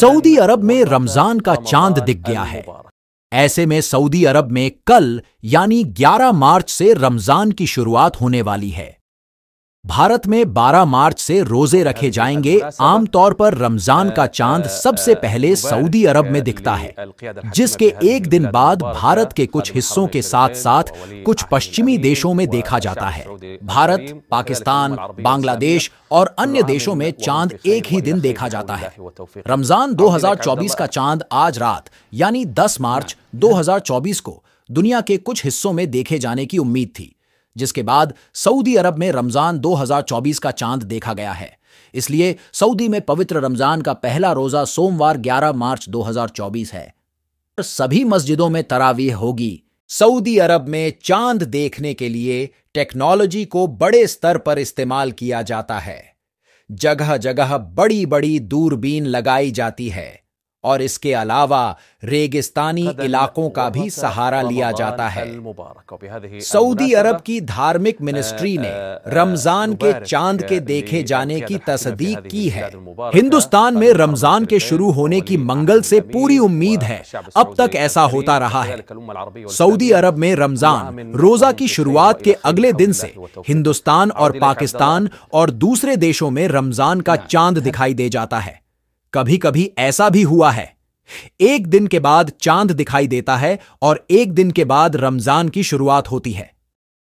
Saudi अरब में रमजान का चांद दिख गया है ऐसे में सऊदी अरब में कल यानी 11 मार्च से रमजान की शुरुआत होने वाली है भारत में 12 मार्च से रोजे रखे जाएंगे आमतौर पर रमजान का चांद सबसे पहले सऊदी अरब में दिखता है जिसके एक दिन बाद भारत के कुछ हिस्सों के साथ साथ कुछ पश्चिमी देशों में देखा जाता है भारत पाकिस्तान बांग्लादेश और अन्य देशों में चांद एक ही दिन देखा जाता है तो रमजान 2024 का चांद आज रात यानी 10 मार्च 2024 हाँ। को दुनिया के कुछ हिस्सों में देखे जाने की उम्मीद थी जिसके बाद सऊदी अरब में रमजान 2024 का चांद देखा गया है इसलिए सऊदी में पवित्र रमजान का पहला रोजा सोमवार 11 मार्च 2024 है सभी मस्जिदों में तरावीह होगी सऊदी अरब में चांद देखने के लिए टेक्नोलॉजी को बड़े स्तर पर इस्तेमाल किया जाता है जगह जगह बड़ी बड़ी दूरबीन लगाई जाती है और इसके अलावा रेगिस्तानी इलाकों का भी सहारा लिया जाता है सऊदी अरब की धार्मिक मिनिस्ट्री ने रमजान के चांद के देखे जाने की तस्दीक की है हिंदुस्तान में रमजान के शुरू होने की मंगल से पूरी उम्मीद है अब तक ऐसा होता रहा है सऊदी अरब में रमजान रोजा की शुरुआत के अगले दिन से हिंदुस्तान और पाकिस्तान और दूसरे देशों में रमजान का चांद दिखाई दे जाता है कभी कभी ऐसा भी हुआ है एक दिन के बाद चांद दिखाई देता है और एक दिन के बाद रमजान की शुरुआत होती है